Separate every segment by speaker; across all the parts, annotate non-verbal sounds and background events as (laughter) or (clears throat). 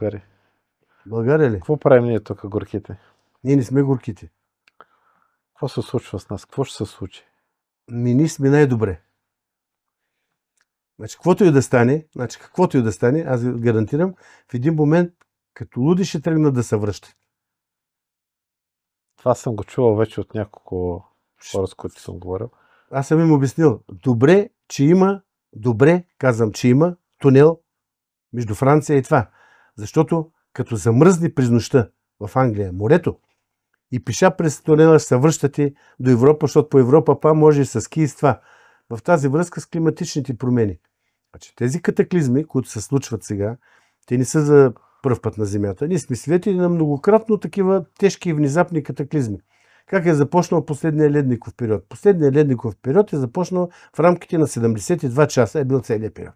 Speaker 1: България България ли? Какво правим ние тук, горките? Ние не сме горките.
Speaker 2: Какво се случва с нас? Какво ще се случи? Ми ние сме най-добре. Значи, каквото и да стане, значи, каквото и да стане, аз гарантирам, в един момент, като луди ще тръгнат да се връщат. Това съм го чувал вече от няколко хора, с които съм говорил. Аз съм им обяснил. Добре, че има, добре, казвам, че има тунел между Франция и това. Защото като замръзне през нощта в Англия морето и пеша през тунела ще се връщате до Европа, защото по Европа па може и с ски това. В тази връзка с климатичните промени. Значи, тези катаклизми, които се случват сега, те не са за пръв път на Земята. Ние сме свидетели на многократно такива тежки и внезапни катаклизми. Как е започнал последния ледников период? Последният ледников период е започнал в рамките на 72 часа, е бил целият период.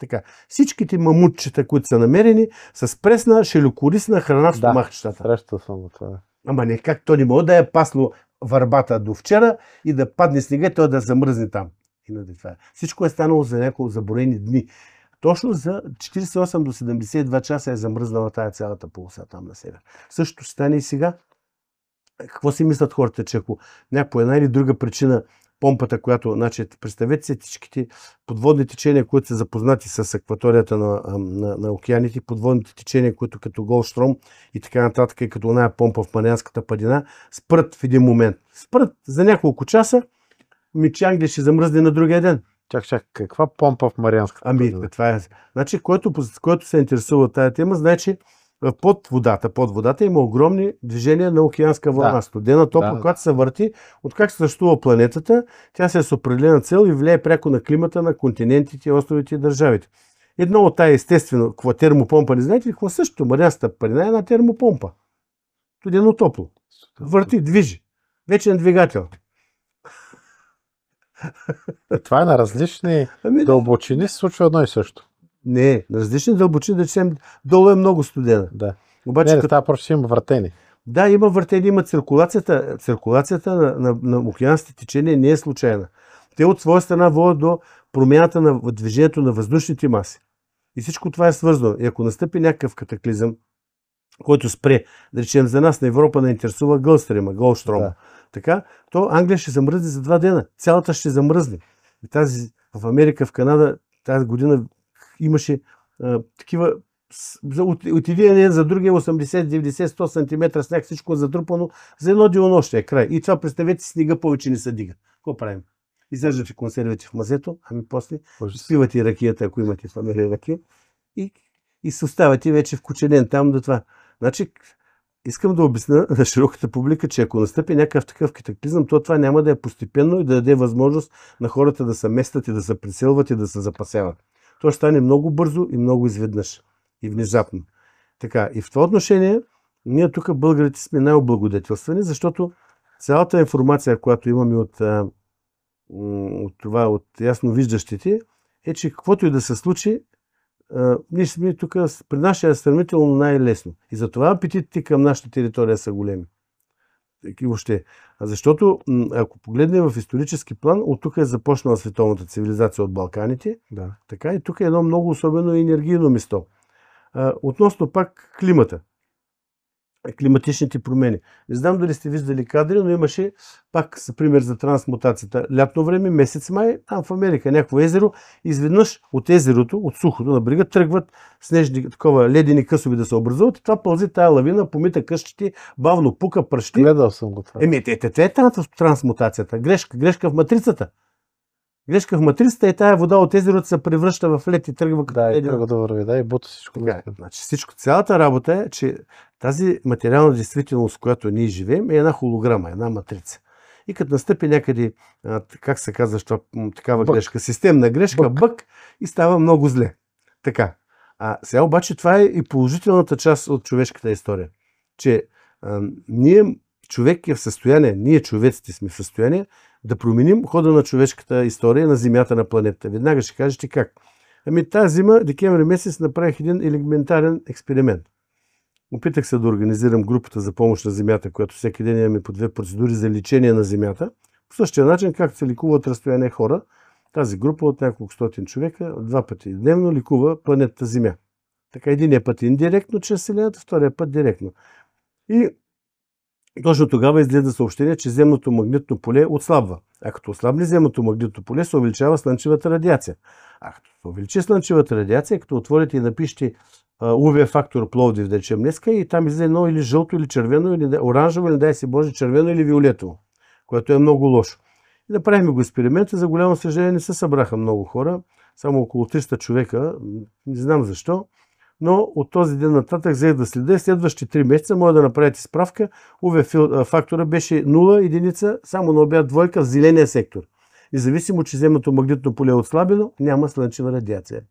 Speaker 2: Така, всичките мамутчета, които са намерени, с пресна, шелюкорисна храна в стомахчетата. Да, срещал съм това. Ама не как, то не може да е пасло върбата до вчера и да падне снега и той да замръзне там. това. Е. Всичко е станало за няколко заброени дни. Точно за 48 до 72 часа е замръзнала тая цялата полоса там на север. Също стане и сега. Какво си мислят хората, че ако някоя една или друга причина помпата, която, значи, представете си всичките подводни течения, които са запознати с акваторията на, на, на океаните, подводните течения, които като Голштром и така нататък, и като оная помпа в Марианската падина, спрат в един момент. Спрат за няколко часа, Мичангли ще замръзне на другия ден. Чак, чак, каква помпа в Марианската ами, падина? Ами, това е. Значи, който, който се интересува от тази тема, значи, че под водата. Под водата има огромни движения на океанска вълна. Да. Студена топла, да. която се върти, от как съществува планетата, тя се е с определена цел и влияе пряко на климата на континентите, островите и държавите. Едно от тая естествено, какво термопомпа, не знаете ли какво също, Марянската парина е една термопомпа. Студено топло. Върти, движи. Вечен двигател. Е, това е на различни ами, дълбочини, се случва едно и също. Не На различни дълбочини, да речем, долу е много студена. Да. Обаче, не, като... става просто, има въртени. Да, има въртени, има циркулацията. Циркулацията на, на, на океанските течения не е случайна. Те от своя страна водят до промяната на движението на въздушните маси. И всичко това е свързано. И ако настъпи някакъв катаклизъм, който спре, да речем за нас на Европа не интересува Гълстрима, Гълштрома. да. така, то Англия ще замръзне за два дена. Цялата ще замръзне. И тази в Америка, в Канада, тази година имаше а, такива от, от един ден за другия 80, 90, 100 см сняг, всичко е За едно делонощие е край. И това, представете снига, снега повече не се дига. Какво правим? Изяждате консервите в мазето, ами после спивате ракията, ако имате фамилия ракия, и, и се оставате вече кученен там до това. Значи, искам да обясня на широката публика, че ако настъпи някакъв такъв катаклизъм, то това няма да е постепенно и да даде възможност на хората да се местят и да се преселват и да се запасяват то ще стане много бързо и много изведнъж и внезапно. Така, и в това отношение ние тук българите сме най-облагодетелствани, защото цялата информация, която имаме от, от това, от ясно виждащите, е, че каквото и да се случи, ние сме тук, при нашия сравнително най-лесно. И затова апетитите към нашата територия са големи и въобще. Защото ако погледнем в исторически план, от тук е започнала световната цивилизация от Балканите. Да. Така и тук е едно много особено енергийно место. относно пак климата климатичните промени. Не знам дали сте виждали кадри, но имаше пак са пример за трансмутацията. Лятно време, месец май, там в Америка, някакво езеро, изведнъж от езерото, от сухото на брега, тръгват снежни, такова ледени късови да се образуват и това пълзи тая лавина, помита къщите, бавно пука пръщи. Гледал съм го това. Еми, те, това е трансмутацията. Грешка, грешка в матрицата. Грешка в матрицата и е тая вода от езерото се превръща в лед и тръгва като Да, и тръгва да върви, да, и бута всичко. Да, значи всичко, цялата работа е, че тази материална действителност, в която ние живеем, е една холограма, една матрица. И като настъпи някъде, как се казва, що, такава бък. грешка, системна грешка, бък. бък, и става много зле. Така. А сега обаче това е и положителната част от човешката история. Че а, ние, човек е в състояние, ние човеците сме в състояние да променим хода на човешката история на Земята на планетата. Веднага ще кажете как. Ами тази зима, декември месец, направих един елементарен експеримент. Опитах се да организирам групата за помощ на Земята, която всеки ден имаме по две процедури за лечение на Земята. По същия начин, както се ликува от разстояние хора, тази група от няколко стотин човека два пъти дневно ликува планетата Земя. Така единия път индиректно чрез Вселената, втория път директно. И точно тогава излезе съобщение, че земното магнитно поле отслабва. А като ослабне земното магнитно поле, се увеличава слънчевата радиация. А като се увеличи слънчевата радиация, като отворите и напишете UV фактор Пловдив, да речем днеска, и там излезе едно или жълто, или червено, или оранжево, или дай си Боже, червено или виолетово, което е много лошо. И направихме го експеримент и за голямо съжаление не се събраха много хора, само около 300 човека, не знам защо но от този ден нататък взех да следя. Следващи 3 месеца, може да направите справка, УВ фактора беше 0 единица, само на обяд двойка в зеления сектор. Независимо, че земното магнитно поле е отслабено, няма слънчева радиация.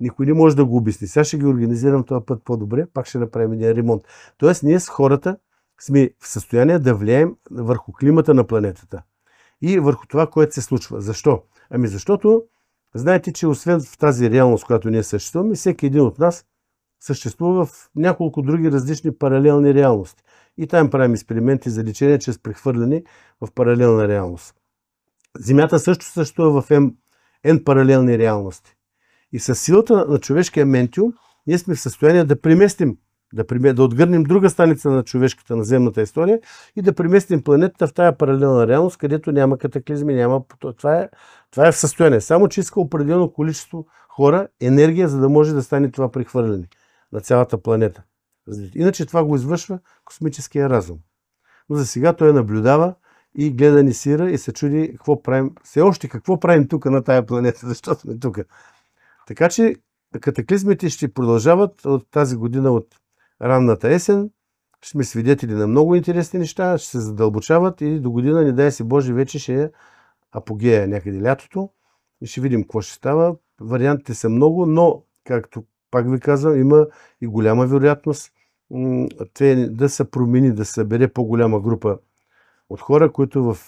Speaker 2: Никой не може да го обясни. Сега ще ги организирам този път по-добре, пак ще направим един ремонт. Тоест, ние с хората сме в състояние да влияем върху климата на планетата и върху това, което се случва. Защо? Ами защото Знаете, че освен в тази реалност, която ние съществуваме, всеки един от нас съществува в няколко други различни паралелни реалности. И там правим експерименти за лечение чрез прехвърляне в паралелна реалност. Земята също съществува в N, N паралелни реалности. И с силата на човешкия ментиум ние сме в състояние да преместим да, приме, да отгърнем друга станица на човешката наземната история и да преместим планетата в тая паралелна реалност, където няма катаклизми, няма... Това е, това е в състояние. Само, че иска определено количество хора, енергия, за да може да стане това прехвърляне на цялата планета. Иначе това го извършва космическия разум. Но за сега той наблюдава и гледа ни сира и се чуди какво правим, все още какво правим тук на тая планета, (laughs) защото сме тук. Така че катаклизмите ще продължават от тази година, от ранната есен. Ще сме свидетели на много интересни неща, ще се задълбочават и до година, не дай си Боже, вече ще е апогея някъде лятото и ще видим какво ще става. Вариантите са много, но, както пак ви казвам, има и голяма вероятност да се промени, да събере по-голяма група от хора, които в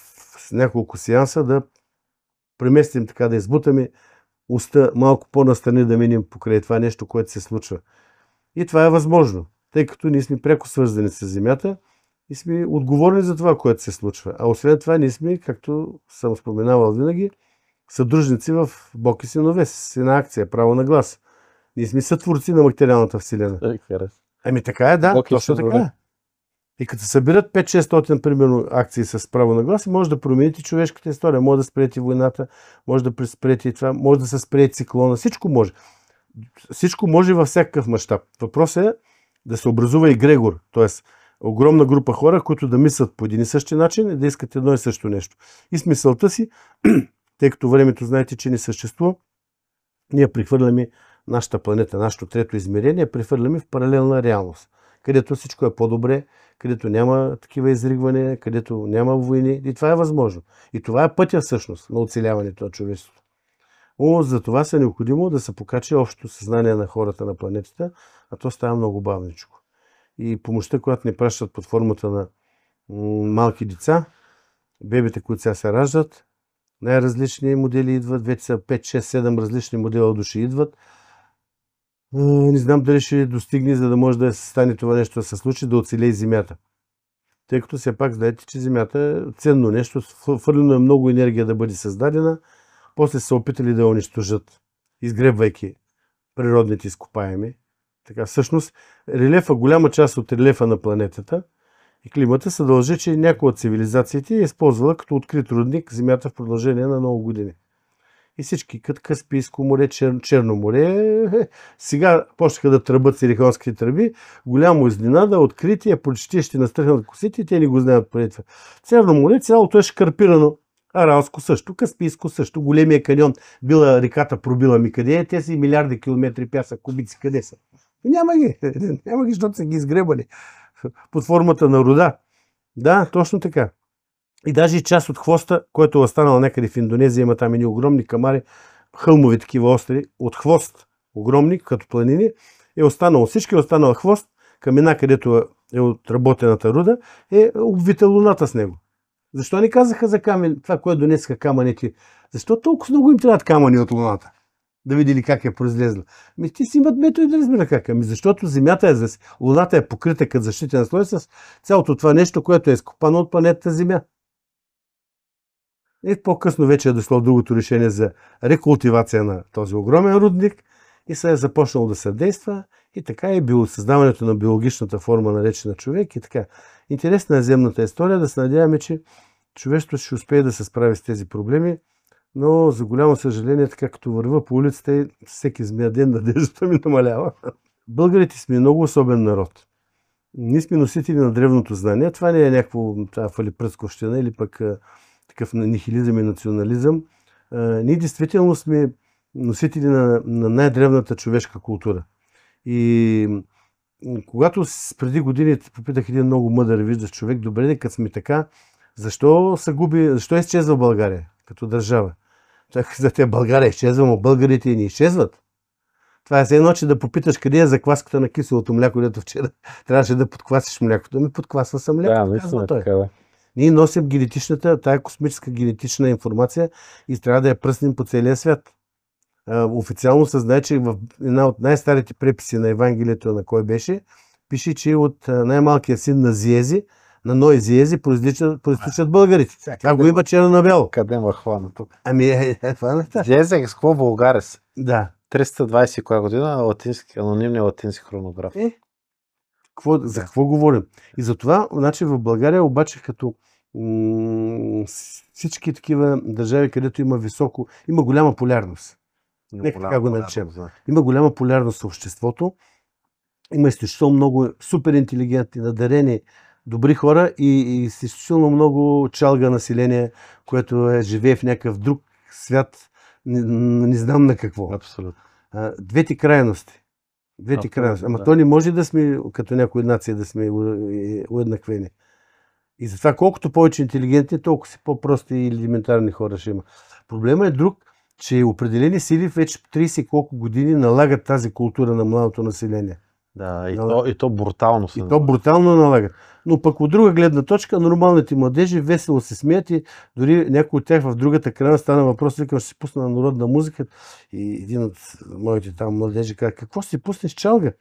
Speaker 2: няколко сеанса да преместим така, да избутаме уста малко по-настрани да минем покрай това нещо, което се случва. И това е възможно тъй като ние сме пряко свързани с Земята и сме отговорни за това, което се случва. А освен това, ние сме, както съм споменавал винаги, съдружници в Бог и синове с една акция, право на глас. Ние сме сътворци на материалната вселена. Е, ами така е, да, Бог точно така е. И като събират 5-600, примерно, акции с право на глас, може да промените човешката история, може да спрете войната, може да преспрете това, може да се спрете циклона, всичко може. Всичко може във всякакъв мащаб. Въпросът е да се образува и Грегор, т.е. огромна група хора, които да мислят по един и същи начин и да искат едно и също нещо. И смисълта си, (clears throat) тъй като времето знаете, че не съществува, ние прехвърляме нашата планета, нашето трето измерение, прехвърляме в паралелна реалност, където всичко е по-добре, където няма такива изригвания, където няма войни. И това е възможно. И това е пътя всъщност на оцеляването на човечеството. О, за това са необходимо да се покачи общото съзнание на хората на планетата, а то става много бавничко. И помощта, която ни пращат под формата на малки деца, бебите, които сега се раждат, най-различни модели идват, вече са 5, 6, 7 различни модела души идват. Не знам дали ще достигне, за да може да стане това нещо да се случи, да оцеле и Земята. Тъй като все пак знаете, че Земята е ценно нещо, фърлено е много енергия да бъде създадена – после са опитали да я унищожат, изгребвайки природните изкопаеми. Така, всъщност, релефа, голяма част от релефа на планетата и климата се дължи, че някоя от цивилизациите е използвала като открит родник Земята в продължение на много години. И всички, като Каспийско море, Чер, Черно море, е, е, сега почнаха да тръбат силиконските тръби. Голямо изненада, откритие, почти ще настръхнат косите и те не го знаят преди това. Черно море, цялото е шкарпирано Аралско също, Каспийско също, големия каньон, била реката пробила ми къде е, тези милиарди километри пясък, кубици къде са? Няма ги, (laughs) няма ги, защото са ги изгребали под формата на рода. Да, точно така. И даже и част от хвоста, който е останал някъде в Индонезия, има там едни огромни камари, хълмови такива остри, от хвост, огромни, като планини, е останал всички, е останал хвост, камена, където е отработената руда, е обвита луната с него. Защо не казаха за камен, това, което донесаха камъните? Защо толкова много им трябват камъни от Луната? Да видели как е произлезла. Ми ти си имат методи да разбира как е. Ми защото Земята е, Луната е покрита като защитен слой с цялото това нещо, което е изкопано от планетата Земя. И по-късно вече е дошло другото решение за рекултивация на този огромен рудник – и се е започнало да се действа и така е било създаването на биологичната форма на речи на човек и така. Интересна е земната история, да се надяваме, че човечеството ще успее да се справи с тези проблеми, но за голямо съжаление, така като върва по улицата, всеки змия ден надеждата ми намалява. Българите сме много особен народ. Ние сме носители на древното знание. Това не е някакво фалипръцковщина или пък такъв нихилизъм и национализъм. Ние действително сме носители на, на най-древната човешка култура. И когато преди години попитах един много мъдър виждаш човек, добре, като сме така, защо се губи, защо е изчезва България като държава? Той за те България изчезва, но българите ни изчезват. Това е едно, че да попиташ къде е закваската на киселото мляко, дето вчера (laughs) трябваше да подквасиш млякото. Ми подквасва съм мляко. да, мисля, той. Така, да. Е. Ние носим генетичната, тая космическа генетична информация и трябва да я пръснем по целия свят официално се знае, че в една от най-старите преписи на Евангелието, на кой беше, пише, че от най-малкия син на Зиези, на Ной Зиези, произличат българите. това го има черно на бяло. Къде има хвана тук? Ами, е, хваната.
Speaker 1: Е, е, е Зиези е какво българес? Да. 320 коя година, латински, анонимния латински хронограф. Е,
Speaker 2: какво, за какво говорим? И това, значи в България обаче като м- всички такива държави, където има високо, има голяма полярност. Нека така го наречем. Има голяма полярност в обществото. Има изключително много супер интелигентни, надарени, добри хора и, и изключително много чалга население, което е, живее в някакъв друг свят. Не, не знам на какво. Абсолютно. А, двете крайности. Двете Абсолютно, крайности. Ама да. то не може да сме, като някои нация да сме е, уеднаквени. И затова колкото повече интелигентни, толкова си по-прости и елементарни хора ще има. Проблема е друг, че определени сили вече 30 колко години налагат тази култура на младото население. Да, и, налагат.
Speaker 1: то, и то брутално се. И то
Speaker 2: брутално налагат. Но пък от друга гледна точка, нормалните младежи весело се смеят и дори някой от тях в другата крана стана въпрос, викам, ще си пусна на народна музика. И един от моите там младежи каза, какво си пуснеш чалга?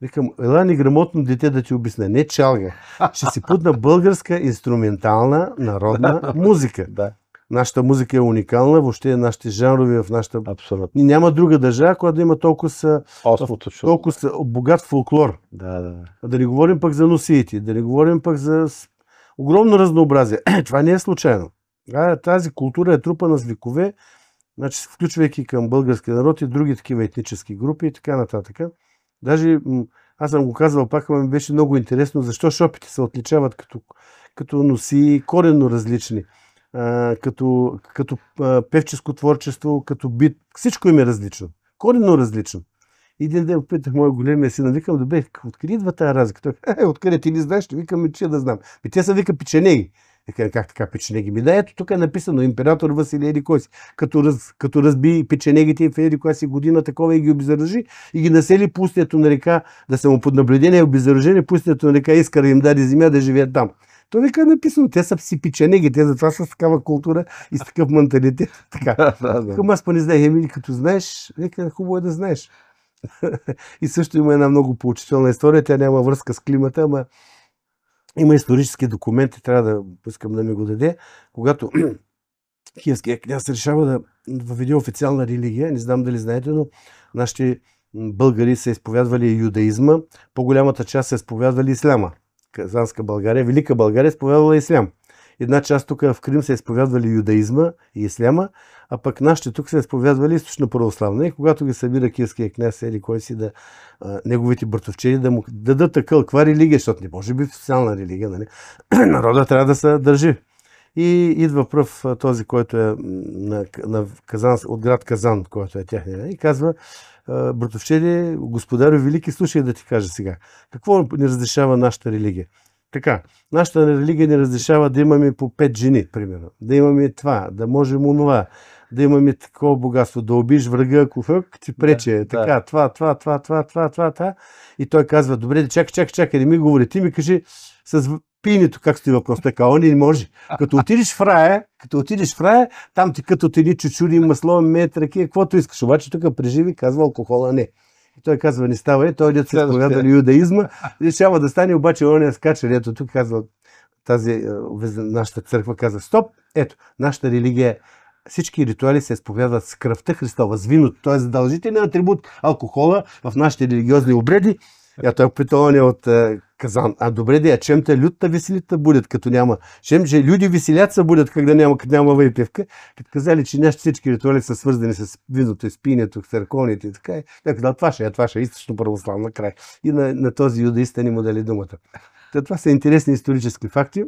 Speaker 2: Викам, ела неграмотно дете да ти обясня. Не чалга. Ще си путна българска инструментална народна (laughs) музика. Да. Нашата музика е уникална, въобще нашите жанрови в нашата... Абсолютно. Няма друга държава, която да има толкова, са, толкова богат фолклор. Да, да. Да не говорим пък за носиите, да не говорим пък за огромно разнообразие. (clears throat) Това не е случайно. Тази култура е трупана с векове, значи, включвайки към български народ и други такива етнически групи и така нататък. Даже аз съм го казвал пак, ме ми беше много интересно защо шопите се отличават като, като носи коренно различни като, като певческо творчество, като бит. Всичко им е различно. Коренно различно. Един ден опитах моя големия син: нали, викам, добре, откъде идва тази разлика? Той, е, откъде ти не знаеш, викам, че да знам. И те са вика печенеги. Викам, е, как така печенеги? Ми да, ето тук е написано император Василий Еди кой си. Като, раз, като разби печенегите в Еди кой си година такова и ги обезоръжи и ги насели пустието на река, да са му под наблюдение, обезоръжени пустието на река Искара им даде земя да живеят там. То нека е написано. Те са си печенеги, те затова са с такава култура и с такъв менталитет. (laughs)
Speaker 1: Така. да, да. Към
Speaker 2: аз поне знаех, Емили, като знаеш, нека е хубаво е да знаеш. (laughs) и също има една много поучителна история, тя няма връзка с климата, ама има исторически документи, трябва да искам да ми го даде, когато (clears throat) киевския княз решава да въведе официална религия, не знам дали знаете, но нашите българи са изповядвали юдаизма, по-голямата част са изповядвали исляма. Казанска България, Велика България, е изповядвала ислям. Една част тук в Крим се изповядвали юдаизма и исляма, а пък нашите тук се изповядвали източно православна. И когато ги събира кирския княз или е кой си да, а, неговите братовчери да му дадат такъв каква религия, защото не може би официална религия, нали? (clears throat) Народа трябва да се държи. И идва пръв този, който е на, на Казан, от град Казан, който е тяхния, и казва, братовчеде, господаро, велики, слушай да ти кажа сега. Какво не разрешава нашата религия? Така, нашата религия не разрешава да имаме по пет жени, примерно. Да имаме това, да можем онова, да имаме такова богатство, да обиш врага, ако фък, ти прече, да, така, да. това, това, това, това, това, това, това. И той казва, добре, чакай, чакай, чакай, не ми говори, ти ми кажи с пиенето, как стои въпрос, така, он не може. Като отидеш в рая, като отидеш в рая, там ти като от едни чучури, масло, мед, ракия, каквото искаш. Обаче тук преживи, казва алкохола не. И той казва, не става, е, той дет се на юдаизма, решава да стане, обаче он е скача, ето тук казва тази е, нашата църква, казва, стоп, ето, нашата религия всички ритуали се изповядват с кръвта Христова, с виното. Той е задължителен атрибут алкохола в нашите религиозни обреди. Я той е питание от е, казан. А добре де, а чем те лютта то будет, като няма. Чем же люди веселятся будят, когда няма, като няма выпивка. Като казали, че нещо всички ритуали са свързани с виното и с пиенето, църковните и така. Е, Той казал, това ще е, това ще е източно православна край. И на, на този юдаист ни му дали думата. Та, това са интересни исторически факти,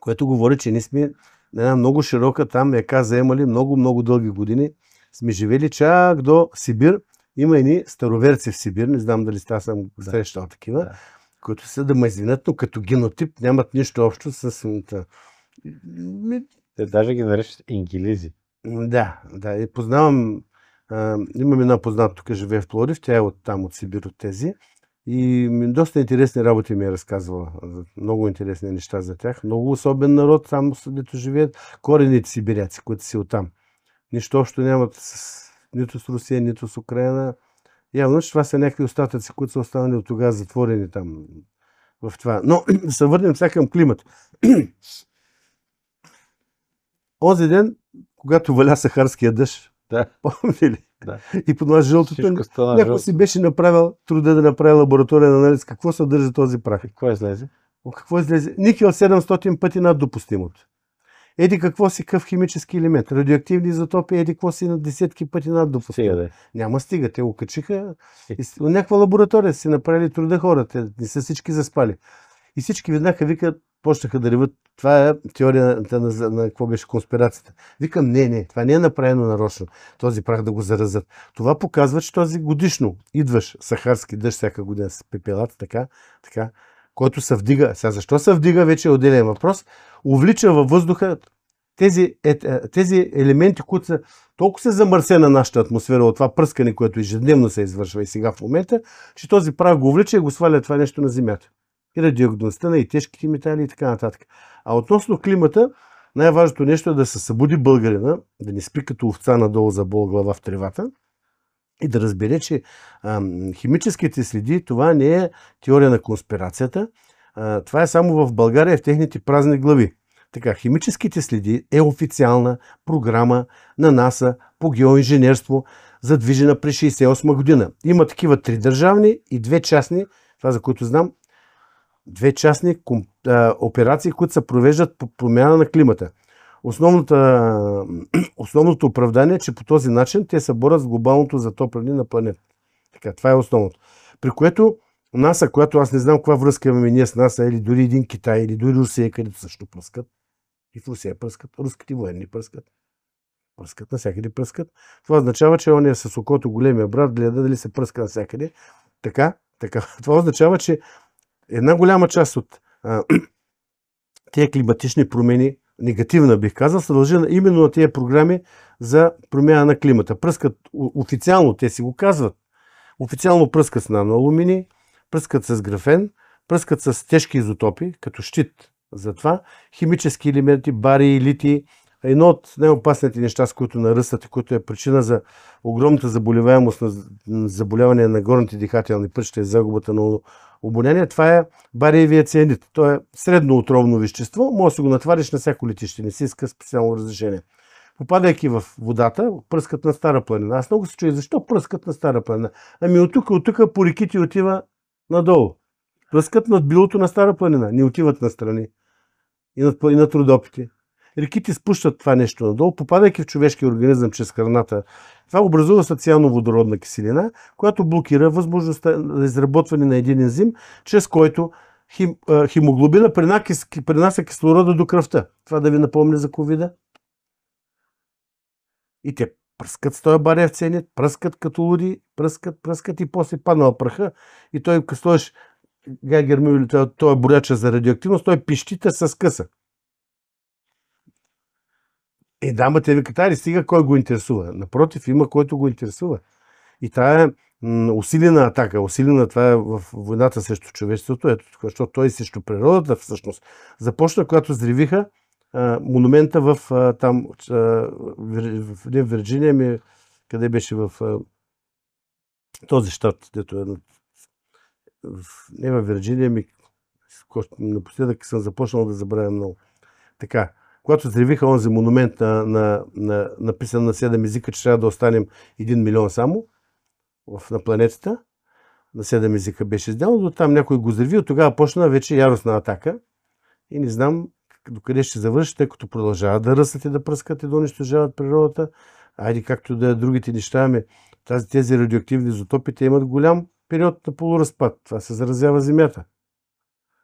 Speaker 2: което говори, че ние сме на една много широка там яка заемали много, много дълги години. Сме живели чак до Сибир. Има ни староверци в Сибир, не знам дали сте, аз съм да. срещал такива. Да които са да ме извинят, но като генотип нямат нищо общо с свинята. Те даже ги наричат ингилизи. Да, да. И познавам, а, имам една позната тук, живее в Плодив, тя е от там, от Сибир, от тези. И доста интересни работи ми е разказвала. Много интересни неща за тях. Много особен народ, само дето живеят корените сибиряци, които си оттам. Нищо общо нямат с, нито с Русия, нито с Украина. Явно, че това са някакви остатъци, които са останали от тогава затворени там в това. Но (clears throat) да се върнем сега към климат. (clears throat) Ози ден, когато валя сахарския дъжд, да. помни ли? Да. (laughs) И поднася жълтото, някой си беше направил труда да направи лабораторен анализ. Какво съдържа този прах? какво излезе? О, какво излезе? Никел 700 пъти над допустимото еди какво си къв химически елемент, радиоактивни изотопи, еди какво си на десетки пъти над допустимо. Да. Няма стига, те го качиха. някаква лаборатория си направили труда хората, не са всички заспали. И всички веднага викат, почнаха да реват. Това е теорията на, на, на какво беше конспирацията. Викам, не, не, това не е направено нарочно, този прах да го заразят. Това показва, че този годишно идваш сахарски дъжд всяка година с пепелата, така, така който се вдига. Сега защо се вдига, вече е отделен въпрос. Увлича във въздуха тези, е, е тези елементи, които са толкова се на нашата атмосфера от това пръскане, което ежедневно се извършва и сега в момента, че този прах го увлича и го сваля това нещо на земята. И радиоактивността на и тежките метали и така нататък. А относно климата, най-важното нещо е да се събуди българина, да не спи като овца надолу за бол глава в тревата – и да разбере, че химическите следи това не е теория на конспирацията, това е само в България в техните празни глави. Така, химическите следи е официална програма на НАСА по геоинженерство, задвижена през 1968 година. Има такива три държавни и две частни, това за които знам, две частни операции, които се провеждат по промяна на климата. Основната, (clears throat) основното оправдание е, че по този начин те се борят с глобалното затопляне на планета. Така, това е основното. При което НАСА, която аз не знам каква връзка имаме ние с НАСА, или дори един Китай, или дори Русия, където също пръскат. И в Русия пръскат, руските военни пръскат. Пръскат, навсякъде пръскат. Това означава, че он е с окото големия брат, гледа дали се пръска навсякъде. Така, така. (laughs) Това означава, че една голяма част от а, (clears throat) тези климатични промени, негативна, бих казал, се дължи именно на тези програми за промяна на климата. Пръскат, официално те си го казват, официално пръскат с наноалумини, пръскат с графен, пръскат с тежки изотопи, като щит за това, химически елементи, бари, лити, едно от най-опасните неща, с които наръстат и които е причина за огромната заболеваемост на заболяване на горните дихателни пътища и е загубата на обоняние. Това е бариевия цианид. То е средно отровно вещество. Може да си го натвариш на всяко летище. Не си иска специално разрешение. Попадайки в водата, пръскат на Стара планина. Аз много се чуя, защо пръскат на Стара планина? Ами от тук, от тук по реките отива надолу. Пръскат над билото на Стара планина. Не отиват настрани. И над, и над трудопите реките спущат това нещо надолу, попадайки в човешкия организъм чрез храната. Това образува сациално-водородна киселина, която блокира възможността за изработване на един ензим, чрез който хим, а, химоглобина принася, кислорода до кръвта. Това да ви напомня за ковида. И те пръскат с този барев ценят, пръскат като луди, пръскат, пръскат и после паднал пръха. и той, като стоеш Гагер той, той е боряча за радиоактивност, той пищите с къса. Е, да, ма те викат, аре стига кой го интересува. Напротив, има който го интересува. И това е усилена атака, усилена това е в войната срещу човечеството, ето, защото той е срещу природата всъщност започна, когато зревиха а, монумента в а, там, а, в, в, в Вирджиния ми, къде беше в а, този щат, дето е в, не в Вирджиния ми, напоследък съм започнал да забравя много. Така, когато взривиха онзи монумент на, на, на, написан на 7 езика, че трябва да останем 1 милион само в, на планетата, на 7 езика беше сделано, до там някой го взриви, от тогава почна вече яростна атака и не знам до къде ще завърши, тъй като продължават да ръснат и да пръскат и да унищожават природата. Айде, както да е другите неща, ами, тази, тези радиоактивни изотопи, те имат голям период на полуразпад. Това се заразява Земята.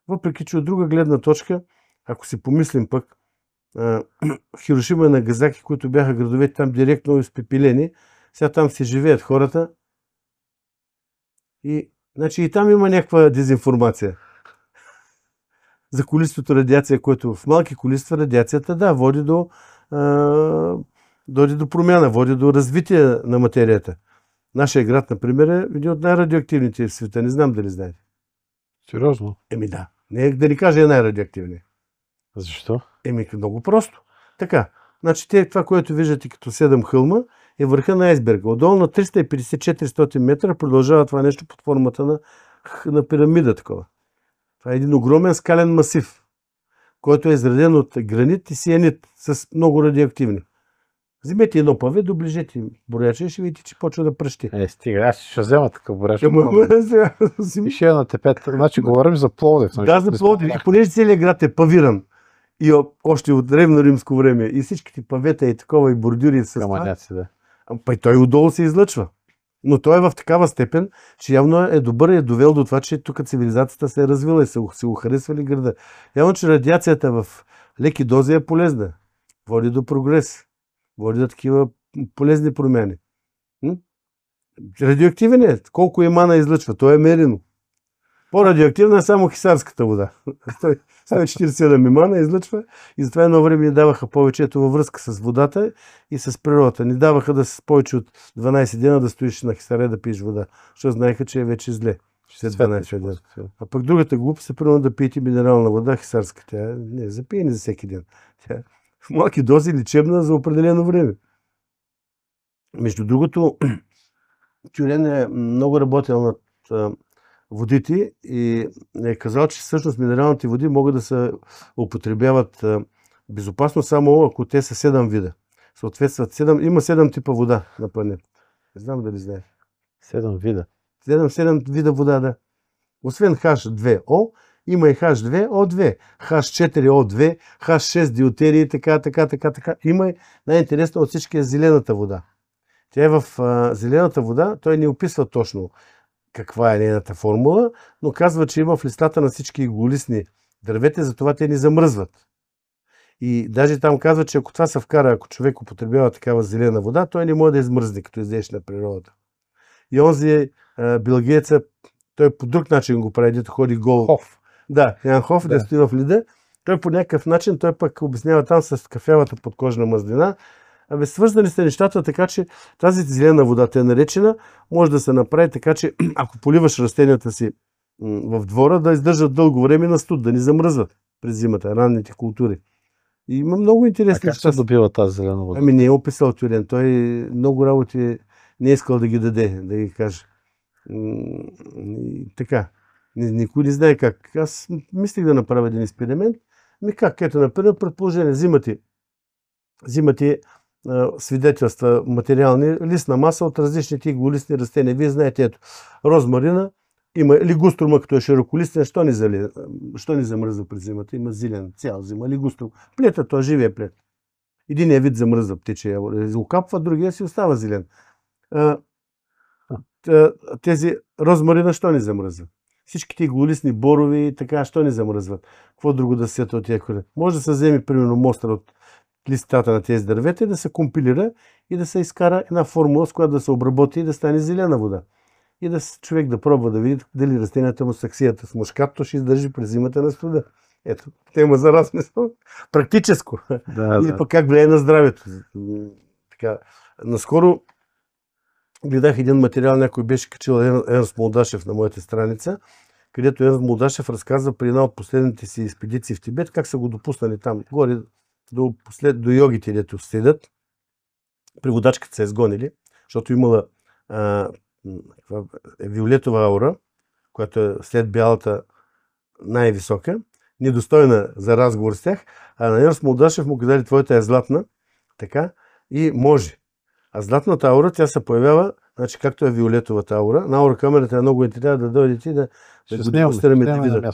Speaker 2: Въпреки, че от друга гледна точка, ако си помислим пък, (clears throat) Хирошима и е Нагазаки, които бяха градовете там директно изпепелени. Сега там се живеят хората. И, значи, и там има някаква дезинформация (laughs) за количеството радиация, което в малки количества радиацията, да, води до, а, води до промяна, води до развитие на материята. Нашия град, например, е един от най-радиоактивните в света. Не знам дали знаете. Сериозно? Еми да. Не да ни кажа е най-радиоактивният. Защо? Еми, много просто. Така, значи това, което виждате като 7 хълма, е върха на айсберга. Отдолу на 350-400 метра продължава това нещо под формата на, на пирамида такова. Това е един огромен скален масив, който е изреден от гранит и сиенит с много радиоактивни. Вземете едно паве, доближете боряча и ще
Speaker 1: видите, че почва да пръщи. Е, стига, аз ще взема така боряча. Ама,
Speaker 2: сега... Ще на тепет. Значи говорим за Пловдив. Да, за
Speaker 1: Пловдив. И понеже целият град
Speaker 2: е павиран и още от древно римско време. И всичките павета и такова, и бордюри с това. да. Па и той отдолу се излъчва. Но той е в такава степен, че явно е, е добър и е довел до това, че тук цивилизацията се е развила и са се охаресвали града. Явно, че радиацията в леки дози е полезна. Води до прогрес. Води до такива полезни промени. Радиоактивен е. Колко емана излъчва? То е мерено. По-радиоактивна е само хисарската вода. Той само 47 мимана излъчва и затова едно време ни даваха повечето във връзка с водата и с природата. Ни даваха да с повече от 12 дена да стоиш на хисаре да пиеш вода, защото знаеха, че е вече зле.
Speaker 1: 12 дена.
Speaker 2: А пък другата глупа се принуда да пиете минерална вода, хисарска. Тя не е за пиене за всеки ден. Тя е в малки дози лечебна за определено време. Между другото, (clears throat) Тюрен е много работил над водите и е казал, че всъщност минералните води могат да се употребяват е, безопасно само ако те са седем вида. Съответстват 7, има седем типа вода на планетата. Не знам дали знаеш. Седем вида. Седем-седем вида вода, да. Освен H2O, има и H2O2, H4O2, H6 диотерии, така, така, така, така. Има и най-интересно от всички е зелената вода. Тя е в а, е, зелената вода, той не описва точно каква е нейната формула, но казва, че има в листата на всички голисни дървета, затова те ни замръзват. И даже там казва, че ако това се вкара, ако човек употребява такава зелена вода, той не може да измръзне, като издеш
Speaker 1: на природата.
Speaker 2: И онзи билгиеца, той по друг начин го прави, дето ходи гол. Хоф. Да, Ян Хоф, да. да стои в лида. Той по някакъв начин, той пък обяснява там с кафявата подкожна мазнина, Абе, свързани са нещата, така че тази зелена вода, тя е наречена, може да се направи така, че (clears throat) ако поливаш растенията си в двора, да издържат дълго време на студ, да ни замръзват през зимата, ранните култури. И има много интересни неща. Как се
Speaker 1: добива тази зелена вода? Ами не
Speaker 2: е описал тюлен. Той много работи не е искал да ги даде, да ги каже. така. Никой не знае как. Аз мислих да направя един експеримент. Ми как? Ето, например, предположение. Взимате, взимате свидетелства, материални, листна маса от различните иголистни растения. Вие знаете, ето, розмарина, има лигуструма, като е широколистен, що ни, зали, що ни замръзва през зимата? Има зелен цял зима, лигуструм. Плета, той е живия плет. Единият вид замръзва птичия, е, окапва, другия си остава зелен. Тези розмарина, що ни замръзва? Всичките иголистни борови и така, що ни замръзват? Какво друго да сета от тези Може да се вземе, примерно, мостър от листата на тези дървета и да се компилира и да се изкара една формула, с която да се обработи и да стане зелена вода. И да човек да пробва да види дали растенията му саксията с то ще издържи през зимата на студа. Ето, тема за размисъл. Практическо. Да, (laughs) и да. пък как влияе на здравето. Така, наскоро гледах един материал, някой беше качил Ернст Молдашев на моята страница, където Ернст Молдашев разказва при една от последните си експедиции в Тибет, как са го допуснали там, горе до, послед, до йогите, дето седат, преводачката се е сгонили, защото имала а, е виолетова аура, която е след бялата най-висока, недостойна за разговор с тях, а на Ерс Молдашев му казали, твоята е златна, така, и може. А златната аура, тя се появява, значи както е виолетовата аура, на аура камерата е много и трябва да дойдете да, да го демонстрираме да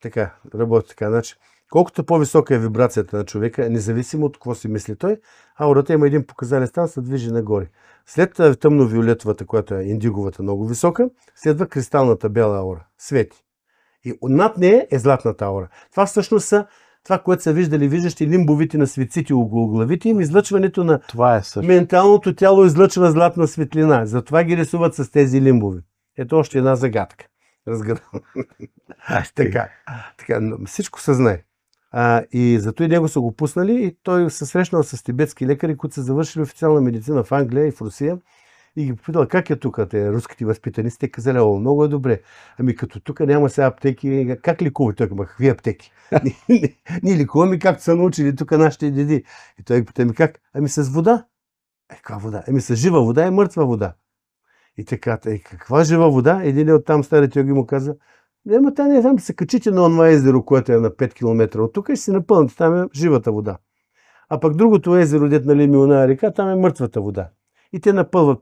Speaker 2: Така, работи така. Значи, Колкото по-висока е вибрацията на човека, независимо от какво си мисли той, аурата има един показален стан, се движи нагоре. След тъмно-виолетовата, която е индиговата, много висока, следва кристалната бяла аура. Свети. И над нея е златната аура. Това всъщност са това, което са виждали виждащи лимбовите на светците около главите им, излъчването на това е също. менталното тяло излъчва златна светлина. Затова ги рисуват с тези лимбови. Ето още една загадка. Разгадам. така, така, всичко се знае. А, и зато и него са го пуснали и той се срещнал с тибетски лекари, които са завършили официална медицина в Англия и в Русия. И ги попитал как е тук, те руските възпитани. те казали, о, много е добре. Ами като тук няма сега аптеки, как ликува той? Ама какви аптеки? (laughs) Ние ликуваме както са научили тук нашите деди. И той ги пита, ами как? Ами с вода. Е, каква вода? Ами с жива вода и мъртва вода. И така, е, каква жива вода? Един е от там старите йоги му каза, Ама тя не е там, се качите на онова езеро, което е на 5 км от тук и ще се напълните. Там е живата вода. А пък другото езеро, дет на нали, ми река, там е мъртвата вода. И те напълват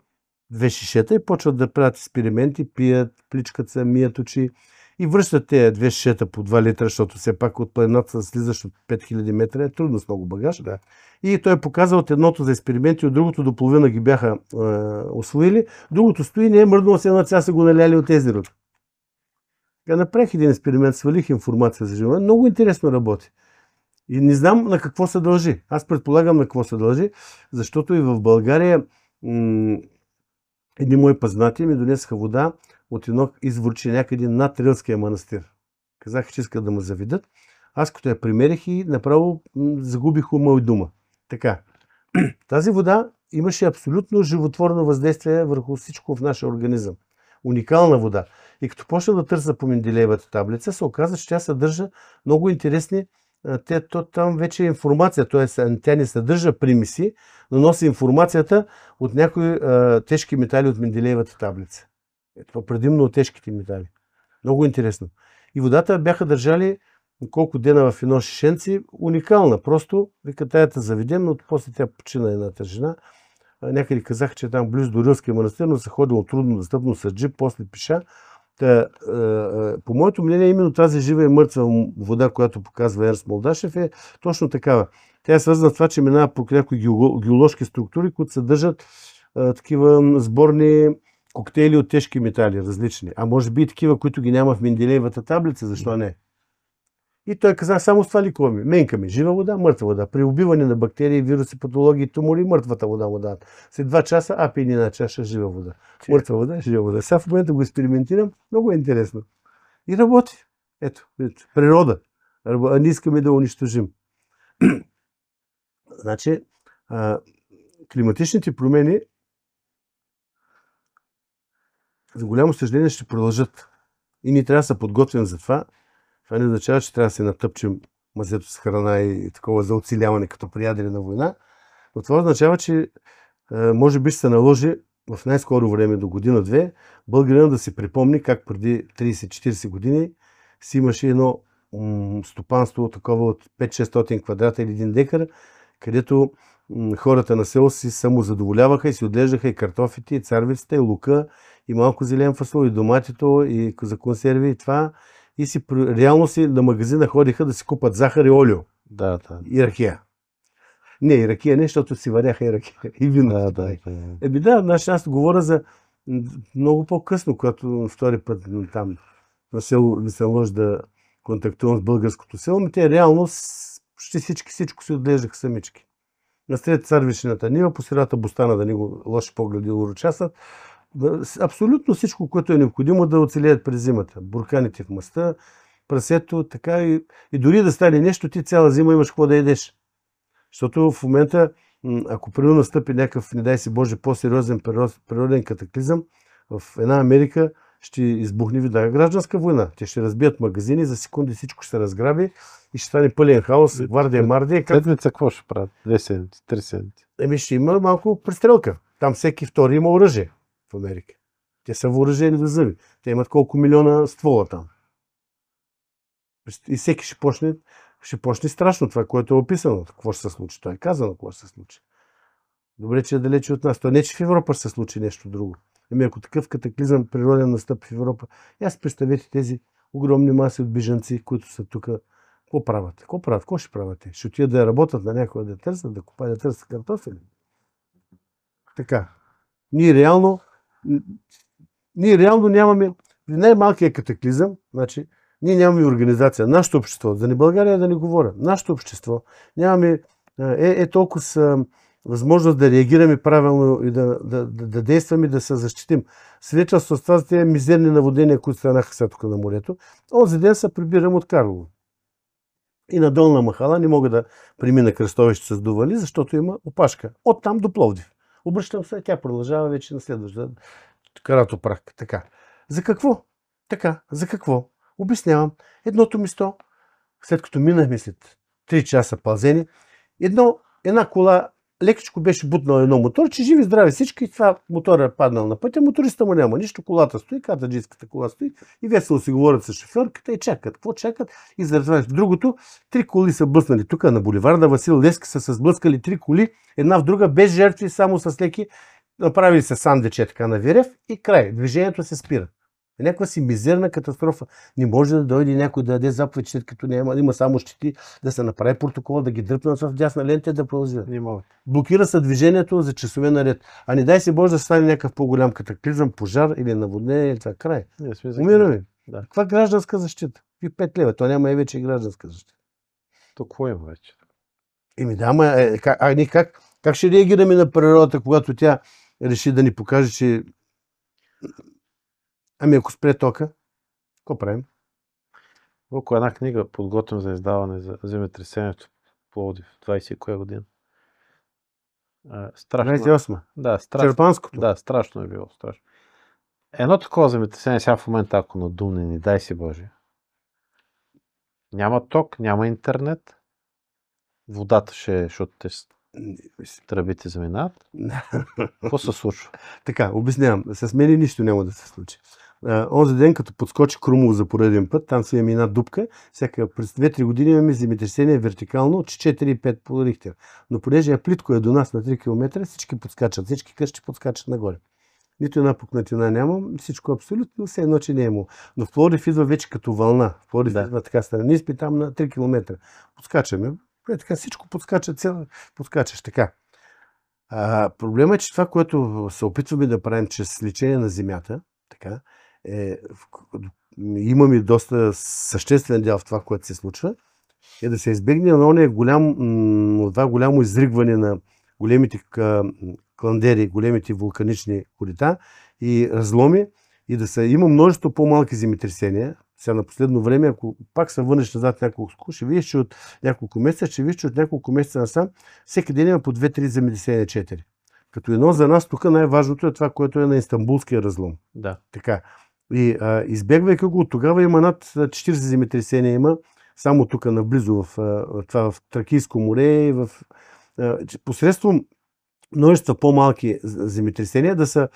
Speaker 2: две шишета и почват да правят експерименти, пият, пличкат се, мият очи и връщат тези две шишета по 2 литра, защото все пак от планината слизаш от 5000 метра е трудно с много багаж. Да. И той е показал от едното за експерименти, от другото до половина ги бяха е, освоили, другото стои не е мръднало, с една ця са го наляли от езерото. Я направих един експеримент, свалих информация за живота. Много интересно работи. И не знам на какво се дължи. Аз предполагам на какво се дължи, защото и в България м- едни мои познати ми донесаха вода от едно изворче някъде над Рилския манастир. Казаха, че искат да му завидат. Аз като я примерих и направо загубих ума и дума. Така. (clears throat) Тази вода имаше абсолютно животворно въздействие върху всичко в нашия организъм уникална вода. И като почна да търся по Менделеевата таблица, се оказа, че тя съдържа много интересни те, то, там вече е информация, т.е. тя не съдържа примеси, но носи информацията от някои а, тежки метали от Менделеевата таблица. Ето, предимно от тежките метали. Много интересно. И водата бяха държали колко дена в едно шишенци, уникална. Просто, вика, тая е заведем, но после тя почина едната жена. Някъде казах, че там близо до Рилския манастир, но се ходило трудно достъпно с джип, после пиша. Та, по моето мнение, именно тази жива и мъртва вода, която показва Ернст Молдашев, е точно такава. Тя е свързана с това, че минава по някои геоложки структури, които съдържат такива сборни коктейли от тежки метали, различни. А може би и такива, които ги няма в Менделеевата таблица, защо не? И той каза, само с това ликуваме. Менка ми, жива вода, мъртва вода. При убиване на бактерии, вируси, патологии, тумори, мъртвата вода му дават. След два часа, а пи една чаша жива вода. Че? Мъртва вода, жива вода. Сега в момента го експериментирам, много е интересно. И работи. Ето, природа. А не искаме да унищожим. (clears throat) значи, а, климатичните промени за голямо съжаление ще продължат. И ние трябва да се подготвим за това, това не означава, че трябва да се натъпчем мазето с храна и такова за оцеляване като приятели на война, но това означава, че може би ще се наложи в най-скоро време, до година-две, българина да си припомни как преди 30-40 години си имаше едно стопанство такова от 5-600 квадрата или един декар, където хората на село си самозадоволяваха и си отглеждаха и картофите, и царвиците, и лука, и малко зелен фасол, и доматито, и за консерви, и това и си, реално си на магазина ходиха да си купат захар и олио. Да, да. И ракия. Не, и ракия не, защото си варяха и ракия. (laughs) И вино. Да, да, Еби да, значи аз говоря за много по-късно, когато втори път там на село ми се лъжи да контактувам с българското село, ми те реално почти всички всичко си отглеждаха самички. Настрият царвишената нива, по средата Бустана да ни го лоши погледи урочасът, абсолютно всичко, което е необходимо да оцелеят през зимата. Бурканите в мъста, прасето, така и, и дори да стане нещо, ти цяла зима имаш какво да едеш. Защото в момента, ако примерно настъпи някакъв, не дай си Боже, по-сериозен природен катаклизъм, в една Америка ще избухне вида гражданска война. Те ще разбият магазини, за секунди всичко ще се разграби и ще стане пълен хаос, гвардия, мардия. Как... Седмица какво ще правят? Две седмици, три седмици. Еми ще има малко престрелка. Там всеки втори има оръжие в Америка. Те са въоръжени до зъби. Те имат колко милиона ствола там. И всеки ще почне, ще почне страшно това, което е описано. Какво ще се случи? Той е казано какво ще се случи. Добре, че е далече от нас. То не, че в Европа ще се случи нещо друго. Ами ако такъв катаклизъм природен настъп в Европа, аз представете тези огромни маси от бежанци, които са тук. Какво правят? Какво правят? Какво ще правят? Ще отидат да работят на някоя да търсят, да купаят, да търсят картофели. Така. Ние реално ние реално нямаме, при най-малкия катаклизъм, значи, ние нямаме организация. Нашето общество, за не България да не говоря, нашето общество нямаме, е, е толкова с възможност да реагираме правилно и да, да, да, да действаме, да се защитим. Свидетелство с това за тези мизерни наводения, които станаха сега тук на морето. Онзи ден се прибирам от Карлово. И на долна махала не мога да премина кръстовище с Дували, защото има опашка. От там до Пловдив. Обръщам се, тя продължава вече на следващата прах. Така. За какво? Така. За какво? Обяснявам. Едното место, след като минахме след 3 часа пълзени, едно, една кола лекичко беше бутнал едно мотор, че живи здрави всички, и това мотора е паднал на пътя, моториста му няма нищо, колата стои, катаджийската кола стои и весело си говорят с шофьорката и чакат. Какво чакат? И заразваме. Другото, три коли са блъснали тук на Боливарда, Васил Лески са се сблъскали три коли, една в друга, без жертви, само с леки. Направили се сандвиче така на Вирев и край. Движението се спира. Е някаква си мизерна катастрофа. Не може да дойде някой да даде заповед, че като няма, има само щети, да се направи протокол, да ги дръпне в дясна лента и да продължи. Не могат. Блокира се движението за часове наред. А не дай си Боже да стане някакъв по-голям катаклизъм, пожар или наводнение или това. Край.
Speaker 1: Умираме. Да. Каква
Speaker 2: гражданска защита? И 5 лева. То няма и вече и гражданска защита. То какво има вече? Еми да, ама, е, как, а, ние как, как ще реагираме на природата, когато тя реши да ни покаже, че Ами ако спре тока, какво правим?
Speaker 1: Колко една книга подготвям за издаване за земетресението в 20 коя година? А, страшно. 28. Е. Да, страшно. Черпанското. Да, страшно е било. Страшно. Едно такова земетресение сега в момента, ако надумне ни, дай си Боже. Няма ток, няма интернет. Водата ще, е, защото те тръбите заминат. (laughs) Какво се случва? Така,
Speaker 2: обяснявам. С мен нищо няма да се случи. Онзи ден, като подскочи Крумово за пореден път, там си имаме една дупка, всяка през 2-3 години имаме земетресение вертикално от 4-5 по Рихтер. Но понеже е плитко е до нас на 3 км, всички подскачат, всички къщи подскачат нагоре. Нито една пукнатина няма, всичко абсолютно все едно, че не е му. Но в Плодив идва вече като вълна. В Плодив да. идва така страна. Ние сме там на 3 км. Подскачаме. Е, така всичко подскача, цяло подскачаш така. А, проблема е, че това, което се опитваме да правим чрез лечение на земята, така, е, имаме доста съществен дял в това, което се случва, е да се избегне на е голям, това голямо изригване на големите кландери, големите вулканични корита и разломи и да са, има множество по-малки земетресения. Сега на последно време, ако пак се върнеш назад няколко, ще видиш, че от няколко месеца, ще видиш, че от няколко месеца насам всеки ден има по 2-3 земетресения, 4. Като едно за нас тук най-важното е това, което е на Истанбулския разлом. Да. Така. И а, избягвайки го, от тогава има над 40 земетресения има, само тук наблизо в, в, това, в Тракийско море и в, а, посредством множество по-малки земетресения, да са,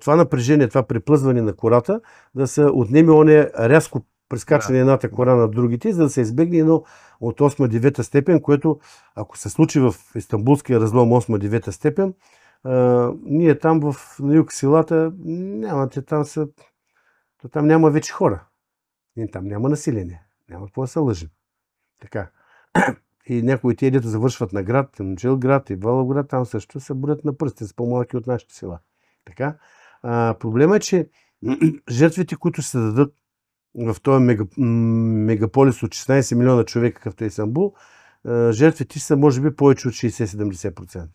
Speaker 2: това напрежение, това преплъзване на кората, да се отнеме оне рязко прескачане да. едната кора на другите, за да се избегне едно от 8-9 степен, което ако се случи в Истанбулския разлом 8-9 степен, а, ние там в на юг силата, нямате там са то там няма вече хора. И там няма население. Няма какво да се лъжим. Така. (clears throat) И някои тия, дето завършват на град, град, и град, там също се борят на пръстите с по-малки от нашите села. Така. А, проблема е, че (clears throat) жертвите, които се дадат в този мегаполис от 16 милиона човека, какъвто е Истанбул, жертвите са може би повече от 60-70%.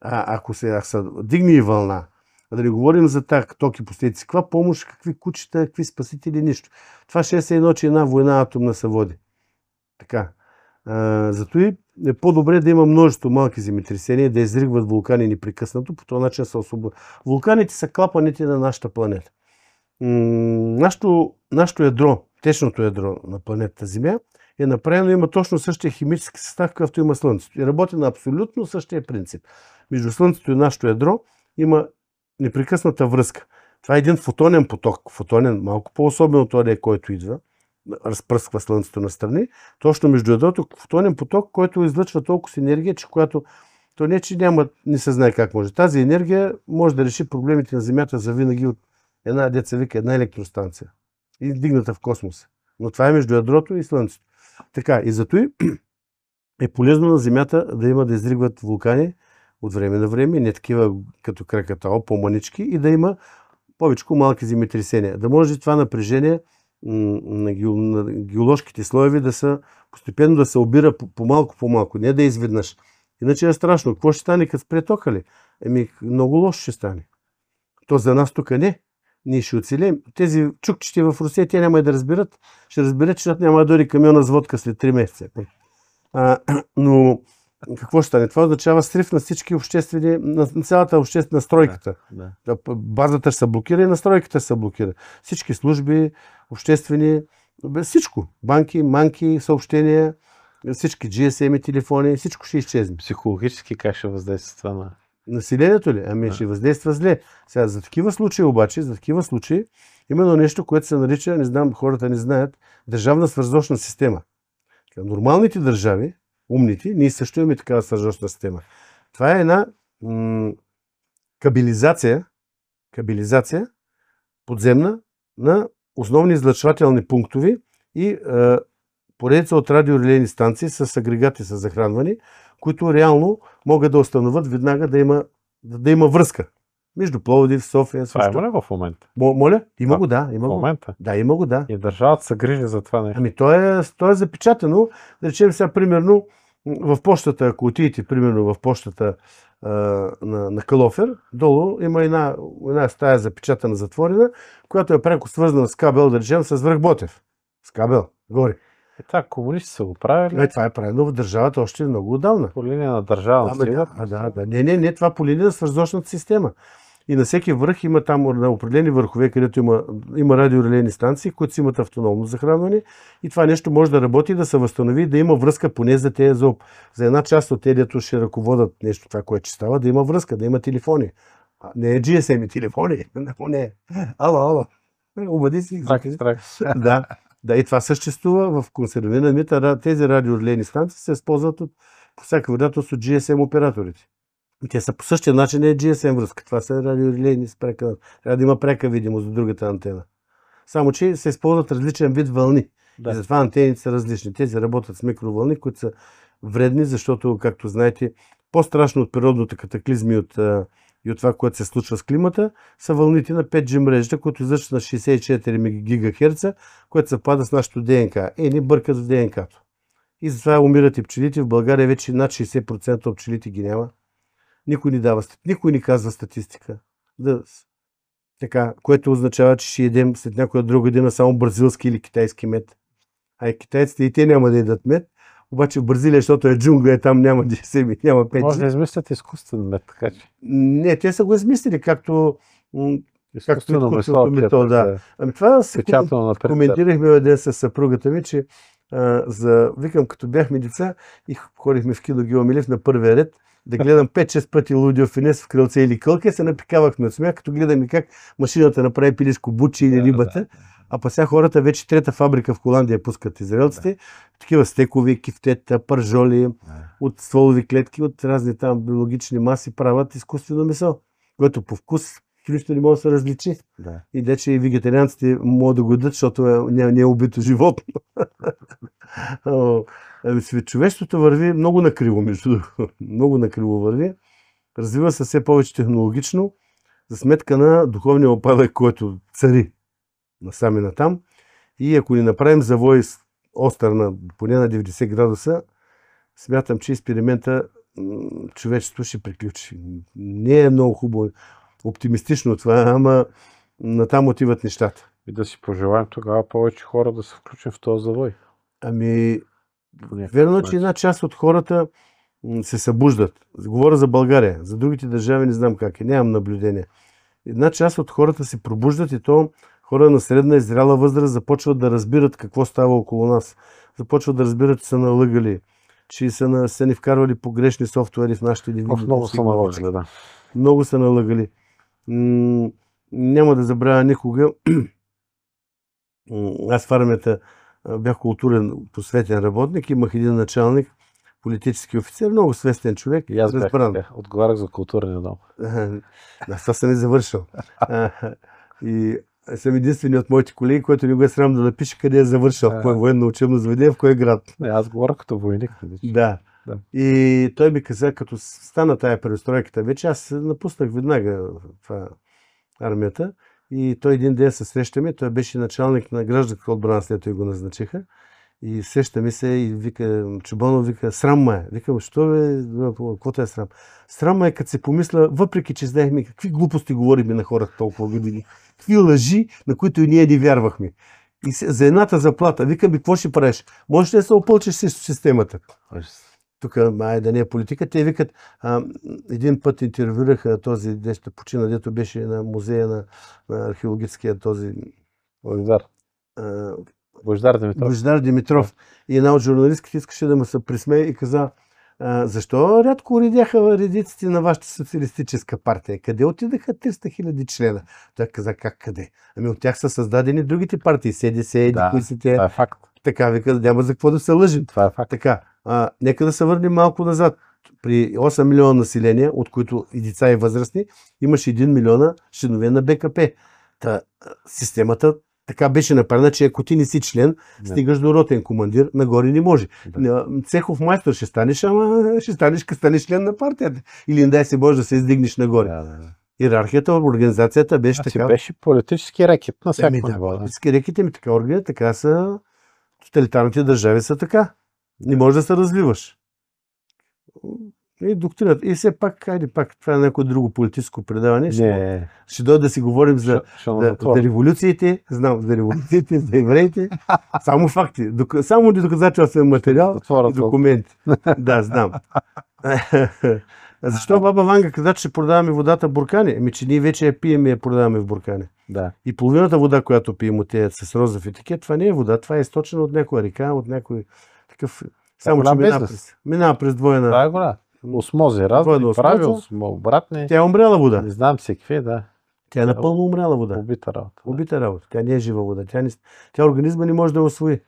Speaker 2: А ако се, ако се дигне и вълна, а да не говорим за так, токи, последици. каква помощ, какви кучета, какви спасители, нищо. Това ще се едно, че една война атомна се води. Така. А, зато и е по-добре да има множество малки земетресения, да изригват вулкани непрекъснато, по този начин са особо. Вулканите са клапаните на нашата планета. М нашето, ядро, течното ядро на планетата Земя е направено, има точно същия химически състав, както има Слънцето. И работи на абсолютно същия принцип. Между Слънцето и нашето ядро има непрекъсната връзка. Това е един фотонен поток. Фотонен, малко по-особено от този, който идва, разпръсква Слънцето настрани, точно между ядрото, фотонен поток, който излъчва толкова с енергия, че която то не, е, че няма, не се знае как може. Тази енергия може да реши проблемите на Земята за винаги от една деца вика, една електростанция. И дигната в космоса. Но това е между ядрото и Слънцето. Така, и зато и (clears throat) е полезно на Земята да има да изригват вулкани, от време на време, не такива като краката, о по-манички и да има повече малки земетресения. Да може това напрежение на, геоложките слоеви да са постепенно да се обира по-малко, по-малко, не да е изведнъж. Иначе е страшно. Какво ще стане, като спре тока ли? Еми, много лошо ще стане. То за нас тук не. Ние ще оцелем. Тези чукчите в Русия, те няма и да разберат. Ще разберат, че няма да дори камиона с водка след 3 месеца. А, (clears throat) но какво ще стане? Това означава срив на всички обществени, на, цялата обществена настройката. Да, да. Базата ще се блокира и настройката ще се блокира. Всички служби, обществени, всичко. Банки, манки, съобщения, всички GSM телефони, всичко ще изчезне.
Speaker 1: Психологически как ще въздейства това на...
Speaker 2: Населението ли? Ами да. ще въздейства зле. Сега, за такива случаи обаче, за такива случаи, именно нещо, което се нарича, не знам, хората не знаят, държавна свързочна система. Нормалните държави, умните, ние също имаме такава стържаща система. Това е една м- кабилизация, кабилизация подземна на основни излъчвателни пунктови и е, поредица от радиорелейни станции с агрегати с захранване, които реално могат да установят веднага да има, да, да има връзка между Пловдив, София. Също. Това има ли в момента? М- моля? Има а, го, да. Има в момента? Го. Да, има го, да. И държавата се грижи за това нещо. Ами то е, то е запечатано. Да речем сега, примерно, в почтата, ако отидете, примерно, в почтата а, на, на Калофер, долу има една, една стая запечатана, затворена, която е пряко свързана с кабел, да речем, с връх Ботев. С кабел, горе. Е, това комунисти са го правили. Е, това е правилно в държавата още много отдавна. По линия
Speaker 1: на държавата.
Speaker 2: Ама, да, да, да. Не, не, не, това по линия на свързочната система. И на всеки връх има там на определени върхове, където има, има радиорелени станции, които си имат автономно захранване. И това нещо може да работи, да се възстанови, да има връзка поне за тези зоб. За една част от тези, дето ще ръководят нещо, това, което ще става, да има връзка, да има телефони. А, не е GSM телефони, но (laughs) не. Ало, ало. Обади си. Трак, трак. (laughs) Да. Да, и това съществува в консервирана мита. Тези радиорелени станции се използват от по всяка вероятност от GSM операторите. Те са по същия начин е GSM връзка. Това са радиорелейни с прека. Трябва да има прека видимост до другата антена. Само, че се използват различен вид вълни. Да. И затова антените са различни. Тези работят с микровълни, които са вредни, защото, както знаете, по-страшно от природното катаклизми от, и от това, което се случва с климата, са вълните на 5G мрежата, които излъчват на 64 ГГц, което съвпада с нашото ДНК. Е, ни бъркат в ДНК-то. И затова умират и пчелите. В България вече над 60% от пчелите ги няма. Никой ни дава, никой ни казва статистика. Да, така, което означава, че ще едем след някоя друга година само бразилски или китайски мед. А и китайците и те няма да едат мед, обаче в Бразилия, защото е джунгла, е там няма десеми, няма печи. Може да измислят изкуствен мед, така че. Не, те са го измислили, както
Speaker 1: Изкуствено месо. да.
Speaker 2: Ами това се
Speaker 1: коментирахме
Speaker 2: един с съпругата ми, че а, за, викам, като бяхме деца и ходихме в Кило Геомилев на първия ред, да гледам 5-6 пъти Лудио Финес в Крълце или Кълке, се напикавахме от смях, като гледам и как машината направи пилешко бучи или рибата. А па сега хората вече трета фабрика в Холандия пускат израелците. Такива стекови, кифтета, пържоли, от стволови клетки, от разни там биологични маси правят изкуствено месо, което по вкус, нищо не може да се различи. Да. И че и вегетарианците могат да го дадат, защото е, не, не е убито животно. (laughs) Ами човечеството върви много накриво, между другото. много накриво върви. Развива се все повече технологично, за сметка на духовния опадък, е, който цари насам и натам. И ако ни направим завой остър на поне на 90 градуса, смятам, че експеримента човечеството ще приключи. Не е много хубаво оптимистично това, ама натам отиват нещата. И да си пожелаем тогава повече хора да се включат в този завой. Ами, верно, е, че една част от хората се събуждат. Говоря за България, за другите държави не знам как е, нямам наблюдение. Една част от хората се пробуждат и то хора на средна и зряла възраст започват да разбират какво става около нас. Започват да разбират, че са налъгали, че са, на, са ни вкарвали погрешни софтуери в нашите дивизии. Много са налъгали, да. Много са налъгали няма да забравя никога. Аз в армията бях културен посветен работник, имах един началник, политически офицер, много свестен човек. И аз разбран. бях, бях, отговарях за
Speaker 1: културния дом.
Speaker 2: (laughs) Аз това съм и завършил. и съм единствени от моите колеги, който не го е срам да напише къде е завършил, в кое е. военно учебно заведение, в кой град. Не, аз говоря като войник. Нали? Да. Да. И той ми каза, като стана тая перестройката вече, аз напуснах веднага това армията. И той един ден се срещаме, той беше началник на гражданска отбрана, след това го назначиха. И ми се и вика, Чубанов вика, срам ме. Викам, що бе, какво е срам? Срам ме е, като се помисля, въпреки че знаехме какви глупости говорим на хората толкова години, какви лъжи, на които и ние не вярвахме. И за едната заплата, викам, какво ще правиш? Можеш ли да се опълчиш с системата? тук май да не е политика. Те викат, а, един път интервюраха този дещо почина, дето беше на музея на, на археологическия този... Бождар.
Speaker 1: Бождар Димитров.
Speaker 2: Бождар Димитров. И една от журналистките искаше да му се присмее и каза, а, защо рядко редяха редиците на вашата социалистическа партия? Къде отидаха 300 хиляди члена? Той каза, как къде? Ами от тях са създадени другите партии, СДС, да, кои са те. Това е факт. Така, вика, няма за какво да се лъжим. Това е факт. Така, а, нека да се върнем малко назад. При 8 милиона население, от които и деца и възрастни, имаше 1 милиона членове на БКП. Та, системата така беше направена, че ако ти не си член, да. стигаш до ротен командир, нагоре не може. Да. Цехов майстор ще станеш, ама ще станеш, като станеш член на партията. Или не дай се Боже да се издигнеш нагоре. Да, да, да. Иерархията в организацията беше значи, така. Беше политически рекет на всяко ами ниво. Да. Политически рекет, ми така, органи, така са тоталитарните държави са така. Не можеш да се развиваш. И доктрината. И все пак, айде пак, това е някое друго политическо предаване. Ще, не. ще дойде да си говорим за, Шо, да, за, за революциите, знам, за революциите, за евреите. (laughs) Само факти. Док, само доказателствен материал и документи. да, знам. (laughs) Защо баба Ванга каза, че продаваме водата в буркани? Еми, че ние вече я пием и я продаваме в буркани. Да. И половината вода, която пием от тези с розов етикет, това не е вода, това е източена от някоя река, от някой такъв... Е само, че минава през, мина през двойна... Това е голяма. Осмози, разни, да обратни. Тя е умряла вода. Не знам си какви, да. Тя е напълно умряла вода. Убита работа. Да. Убита работа. Тя не е жива вода. Тя, не... Тя организма не може да я освои.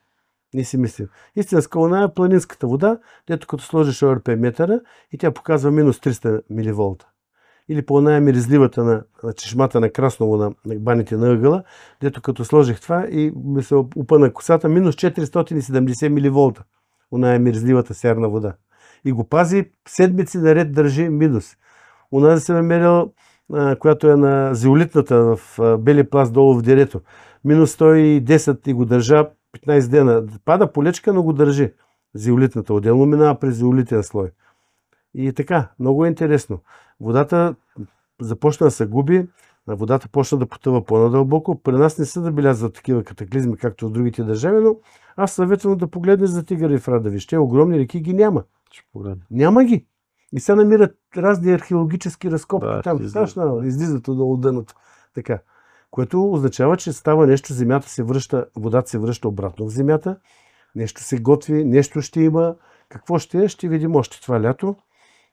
Speaker 2: Не си мислим. Истинска луна е планинската вода, дето като сложиш ОРП метъра и тя показва минус 300 миливолта. Или пълна е миризливата на, на чешмата на красно на, на баните на ъгъла, дето като сложих това и ми се опъна косата минус 470 миливолта оная е мерзливата сярна вода. И го пази седмици наред държи Минус. Она се намерил, която е на зеолитната в бели пласт долу в дерето. Минус 110 и го държа 15 дена. Пада полечка, но го държи. Зеолитната отделно минава през зеолитен слой. И така, много е интересно. Водата започна да се губи, водата почна да потъва по-надълбоко. При нас не са да белязват такива катаклизми, както в другите държави, но аз съветвам да погледне за Тигър и Фрадавиш. Те огромни реки ги няма. Няма ги. И се намират разни археологически разкопки да, там. Страшно, е, излизат отдолу дъното. Така. Което означава, че става нещо, земята се връща, водата се връща обратно в земята, нещо се готви, нещо ще има. Какво ще е, ще видим още това лято.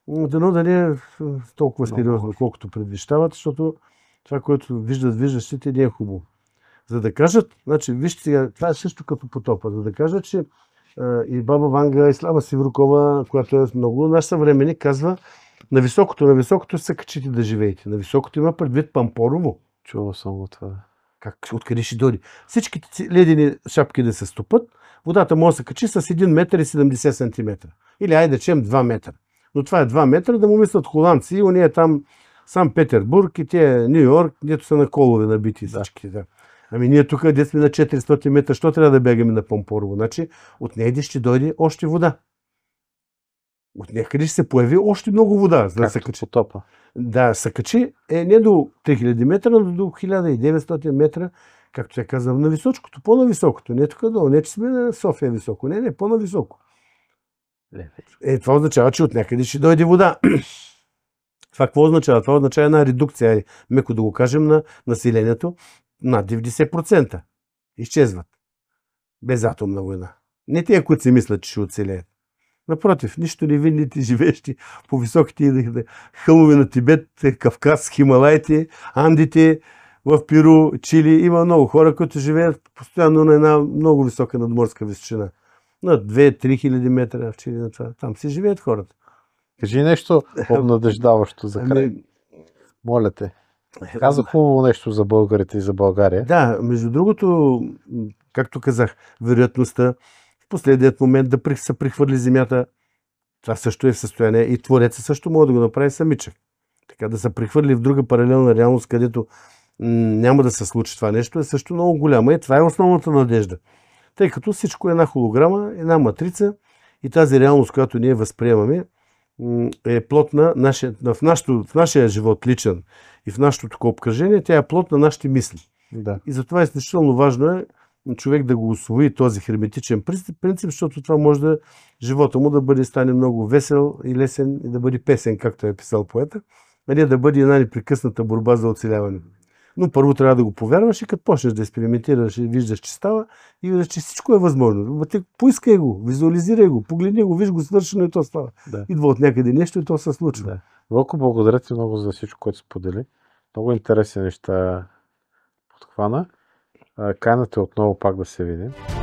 Speaker 2: Дано да не е толкова сериозно, колкото предвещават, защото това, което виждат виждащите, не е хубаво. За да кажат, значи, вижте сега, това е също като потопа, за да кажат, че а, и баба Ванга, и Слава Сиврукова, която е много наш съвременник, казва, на високото, на високото се качите да живеете. На високото има предвид Пампорово. Чува съм го това. Как, откъде ще дойде? Всичките ледени шапки да се стопат, водата може да се качи с 1 метър и 70 см. Или айде, чем 2 метра. Но това е 2 метра, да му мислят холандци и уния там Санкт-Петербург и те Нью-Йорк, дето са на колове набити да. Да. Ами ние тук, де сме на 400 метра, що трябва да бягаме на Помпорово? Значи от нея ще дойде още вода. От някъде ще се появи още много вода, за да Както се качи. Потопа. Да, се качи е не до 3000 метра, но до 1900 метра, както я казвам, на височкото, по-нависокото. Не тук долу, не че сме на София високо. Не, не, по-нависоко. Е, това означава, че от някъде ще дойде вода. Това какво означава? Това означава една редукция, е, меко ами, да го кажем, на населението над 90%. Изчезват. Без атомна война. Не тези, които си мислят, че ще оцелеят. Напротив, нищо не видните, живеещи по високите хълмове на Тибет, Кавказ, Хималайте, Андите, в Перу, Чили. Има много хора, които живеят постоянно на една много висока надморска височина. На 2-3 хиляди метра в Чили на това. Там си живеят хората.
Speaker 1: Кажи нещо (laughs) обнадеждаващо за край. Ами, Моля те. Каза хубаво нещо за българите и за България. Да, между другото, както казах, вероятността
Speaker 2: в последният момент да се прихвърли земята, това също е в състояние и твореца също може да го направи самичък. Така да се прихвърли в друга паралелна реалност, където няма да се случи това нещо, е също много голямо. и е, това е основната надежда. Тъй като всичко е една холограма, една матрица и тази реалност, която ние възприемаме, е плод на, нашия, в, нашото, в нашия живот личен и в нашето такова обкръжение, тя е плод на нашите мисли. Да. И затова изключително важно е човек да го освои този херметичен принцип, защото това може да живота му да бъде стане много весел и лесен и да бъде песен, както е писал поета, а не да бъде една непрекъсната борба за оцеляване. Но първо трябва да го повярваш и като почнеш да експериментираш и виждаш, че става и виждаш, че всичко е възможно. ти поискай го, визуализирай го, погледни го, виж го свършено и то става. Да. Идва от някъде нещо и то се случва. Да.
Speaker 1: Вълко, благодаря ти много за всичко, което сподели. Много интересни неща подхвана. Канате отново пак да се видим.